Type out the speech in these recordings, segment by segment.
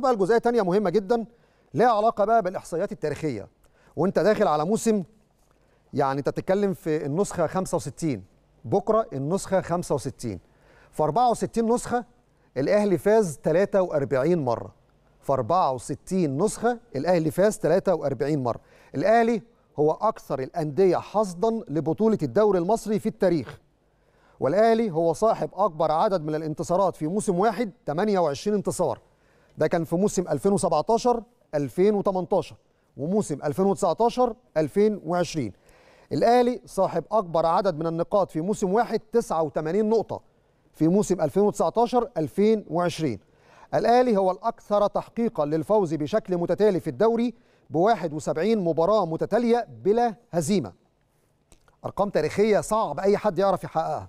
بقى الجزئيه ثانيه مهمه جدا ليها علاقه بقى بالاحصائيات التاريخيه وانت داخل على موسم يعني انت بتتكلم في النسخه 65 بكره النسخه 65 في 64 نسخه الاهلي فاز 43 مره في 64 نسخه الاهلي فاز 43 مره الاهلي هو اكثر الانديه حصدا لبطوله الدوري المصري في التاريخ والاهلي هو صاحب اكبر عدد من الانتصارات في موسم واحد 28 انتصار ده كان في موسم 2017 2018 وموسم 2019 2020 الاهلي صاحب اكبر عدد من النقاط في موسم واحد 89 نقطه في موسم 2019 2020 الاهلي هو الاكثر تحقيقا للفوز بشكل متتالي في الدوري ب 71 مباراه متتاليه بلا هزيمه ارقام تاريخيه صعب اي حد يعرف يحققها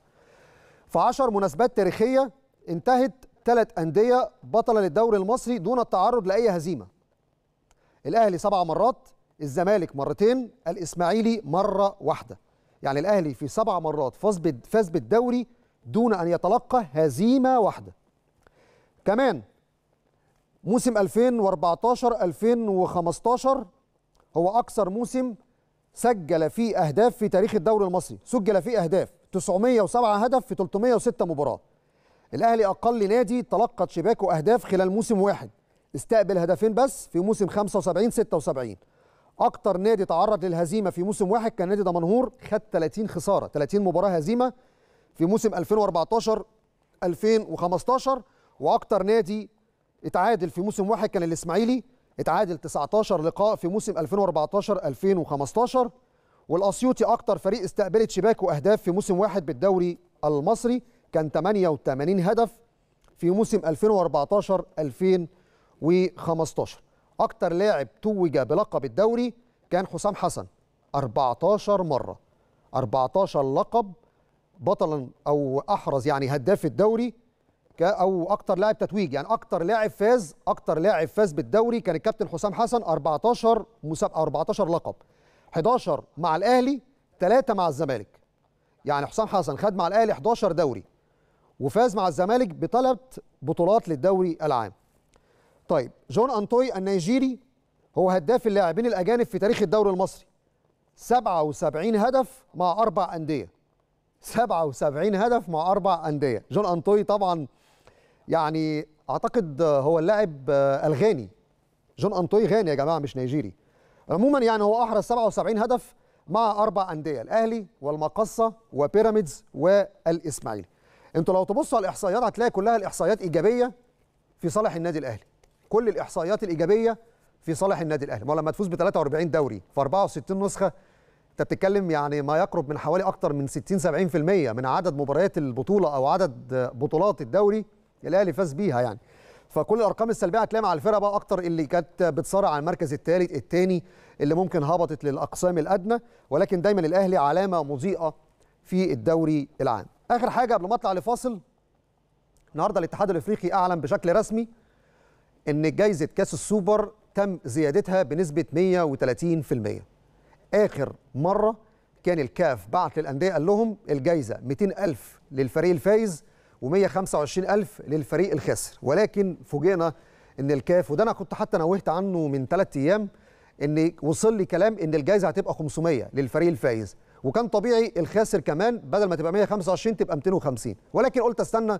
في 10 مناسبات تاريخيه انتهت ثلاث أندية بطلة للدوري المصري دون التعرض لأي هزيمة الأهلي سبع مرات الزمالك مرتين الإسماعيلي مرة واحدة يعني الأهلي في سبع مرات فاز فاز بالدوري دون أن يتلقى هزيمة واحدة كمان موسم 2014 2015 هو أكثر موسم سجل فيه أهداف في تاريخ الدوري المصري سجل فيه أهداف 907 هدف في 306 مباراة الاهلي اقل نادي تلقت شباكه اهداف خلال موسم واحد استقبل هدفين بس في موسم 75 76 اكتر نادي تعرض للهزيمه في موسم واحد كان نادي دمنهور خد 30 خساره 30 مباراه هزيمه في موسم 2014 2015 واكتر نادي اتعادل في موسم واحد كان الاسماعيلي اتعادل 19 لقاء في موسم 2014 2015 والاسيوطي اكتر فريق استقبلت شباكه اهداف في موسم واحد بالدوري المصري كان 88 هدف في موسم 2014 2015 أكتر لاعب توج بلقب الدوري كان حسام حسن 14 مرة 14 لقب بطلا أو أحرز يعني هداف الدوري او اكتر لاعب تتويج يعني اكتر لاعب فاز اكتر لاعب فاز بالدوري كان الكابتن حسام حسن 14 مسابقه 14 لقب 11 مع الاهلي 3 مع الزمالك يعني حسام حسن خد مع الاهلي 11 دوري وفاز مع الزمالك بثلاث بطولات للدوري العام. طيب جون انتوي النيجيري هو هداف اللاعبين الاجانب في تاريخ الدوري المصري 77 هدف مع اربع انديه 77 هدف مع اربع انديه جون انتوي طبعا يعني اعتقد هو اللاعب الغاني جون انتوي غاني يا جماعه مش نيجيري عموما يعني هو احرز 77 هدف مع اربع انديه الاهلي والمقصه وبيراميدز والاسماعيلي انتوا لو تبصوا على الاحصائيات هتلاقي كلها الاحصائيات ايجابيه في صالح النادي الاهلي كل الاحصائيات الايجابيه في صالح النادي الاهلي ما هو لما تفوز ب 43 دوري في 64 نسخه انت بتتكلم يعني ما يقرب من حوالي اكتر من 60 70% من عدد مباريات البطوله او عدد بطولات الدوري الاهلي فاز بيها يعني فكل الارقام السلبيه هتلاقي مع الفرقه بقى اكتر اللي كانت بتصارع على المركز الثالث الثاني اللي ممكن هبطت للاقسام الادنى ولكن دايما الاهلي علامه مضيئه في الدوري العام اخر حاجه قبل ما اطلع لفاصل النهارده الاتحاد الافريقي اعلن بشكل رسمي ان جائزه كاس السوبر تم زيادتها بنسبه 130% اخر مره كان الكاف بعت للانديه قال لهم الجائزه 200000 للفريق الفايز و125000 للفريق الخاسر ولكن فوجئنا ان الكاف وده انا كنت حتى نوهت عنه من ثلاث ايام ان وصل لي كلام ان الجائزه هتبقى 500 للفريق الفايز وكان طبيعي الخاسر كمان بدل ما تبقى 125 تبقى 250 ولكن قلت استنى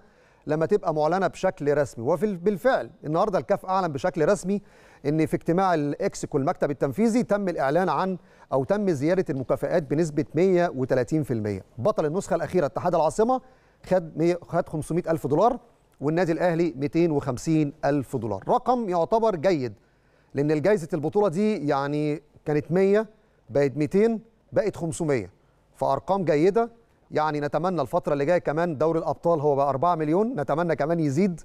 لما تبقى معلنه بشكل رسمي وبالفعل النهارده الكاف اعلن بشكل رسمي ان في اجتماع الاكسكو المكتب التنفيذي تم الاعلان عن او تم زياده المكافئات بنسبه 130% بطل النسخه الاخيره اتحاد العاصمه خد خد 500 الف دولار والنادي الاهلي 250 الف دولار رقم يعتبر جيد لان جائزه البطوله دي يعني كانت 100 بقت 200 بقت 500 فارقام جيده يعني نتمنى الفتره اللي جايه كمان دوري الابطال هو بقى 4 مليون نتمنى كمان يزيد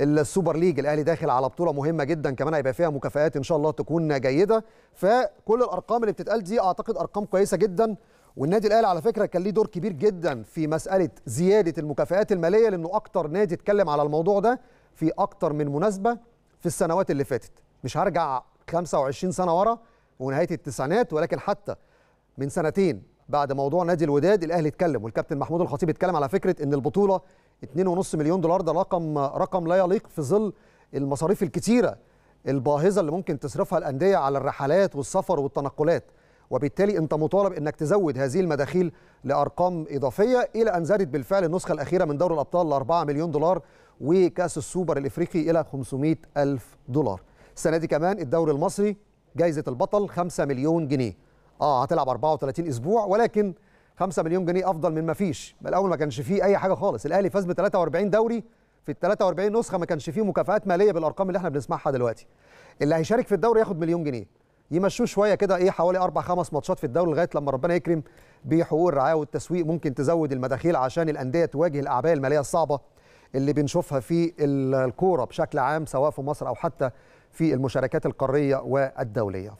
السوبر ليج الاهلي داخل على بطوله مهمه جدا كمان هيبقى فيها مكافآت ان شاء الله تكون جيده فكل الارقام اللي بتتقال دي اعتقد ارقام كويسه جدا والنادي الاهلي على فكره كان ليه دور كبير جدا في مساله زياده المكافآت الماليه لانه اكتر نادي اتكلم على الموضوع ده في اكتر من مناسبه في السنوات اللي فاتت مش هرجع 25 سنه ورا ونهايه التسعينات ولكن حتى من سنتين بعد موضوع نادي الوداد الاهلي اتكلم والكابتن محمود الخطيب اتكلم على فكره ان البطوله 2.5 مليون دولار ده رقم رقم لا يليق في ظل المصاريف الكتيره الباهظه اللي ممكن تصرفها الانديه على الرحلات والسفر والتنقلات وبالتالي انت مطالب انك تزود هذه المداخيل لارقام اضافيه الى ان زادت بالفعل النسخه الاخيره من دوري الابطال ل 4 مليون دولار وكاس السوبر الافريقي الى 500 الف دولار السنه دي كمان الدوري المصري جايزه البطل 5 مليون جنيه اه هتلعب 34 اسبوع ولكن 5 مليون جنيه افضل من ما فيش الاول ما كانش فيه اي حاجه خالص الاهلي فاز ب 43 دوري في ال 43 نسخه ما كانش فيه مكافآت ماليه بالارقام اللي احنا بنسمعها دلوقتي اللي هيشارك في الدوري ياخد مليون جنيه يمشوه شويه كده ايه حوالي اربع خمس ماتشات في الدوري لغايه لما ربنا يكرم بحقوق الرعايه والتسويق ممكن تزود المداخيل عشان الانديه تواجه الاعباء الماليه الصعبه اللي بنشوفها في الكوره بشكل عام سواء في مصر او حتى في المشاركات القاريه والدوليه